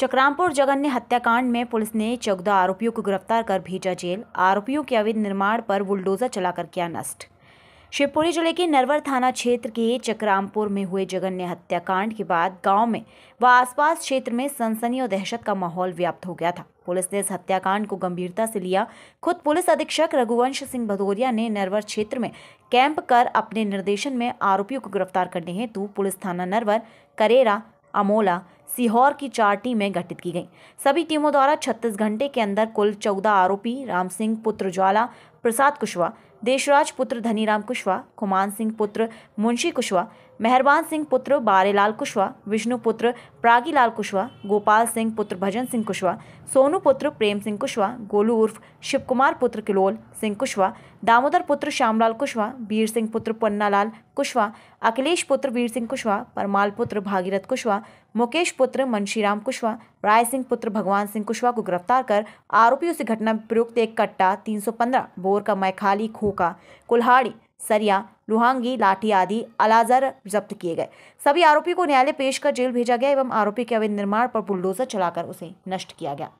चक्रामपुर जगन्य हत्याकांड में पुलिस ने चौदह आरोपियों को गिरफ्तार कर भेजा जेल आरोपियों के अवैध निर्माण पर बुलडोजर चलाकर किया नष्ट शिवपुरी जिले के नरवर थाना क्षेत्र के चक्रामपुर में हुए जगन्य हत्याकांड के बाद गांव में व आसपास क्षेत्र में सनसनी और दहशत का माहौल व्याप्त हो गया था पुलिस ने इस हत्याकांड को गंभीरता से लिया खुद पुलिस अधीक्षक रघुवंश सिंह भदौरिया ने नरवर क्षेत्र में कैंप कर अपने निर्देशन में आरोपियों को गिरफ्तार करने हेतु पुलिस थाना नरवर करेरा अमोला सीहोर की चार टीमें गठित की गई सभी टीमों द्वारा 36 घंटे के अंदर कुल 14 आरोपी राम सिंह पुत्र ज्वाला प्रसाद कुशवाहा देशराज पुत्र धनीराम कुशवाहा कुमान सिंह पुत्र मुंशी कुशवाहा मेहरबान सिंह पुत्र बारेलाल कुशवाहा विष्णु पुत्र प्रागीलाल कुशवाहा गोपाल सिंह पुत्र भजन सिंह कुशवाहा सोनू पुत्र प्रेम सिंह कुशवाहा गोलू उर्फ कुमार पुत्र किलोल सिंह कुशवाहा दामोदर पुत्र श्यामलाल कुशवाहा वीर सिंह पुत्र पन्नालाल कुशवाहा अखिलेश पुत्र वीर सिंह कुशवाहा परमाल पुत्र भागीरथ कुशवाहा मुकेश पुत्र मनशीराम कुशवाहा राय सिंह पुत्र भगवान सिंह कुशवाहा को गिरफ्तार कर आरोपियों से घटना में प्रयुक्त एक कट्टा पंद्रह बोर जोर का मैखाली खोखा कुल्हाड़ी सरिया लुहांगी लाठी आदि अलाजर जब्त किए गए सभी आरोपी को न्यायालय पेश कर जेल भेजा गया एवं आरोपी के अवैध निर्माण पर बुलडोजर चलाकर उसे नष्ट किया गया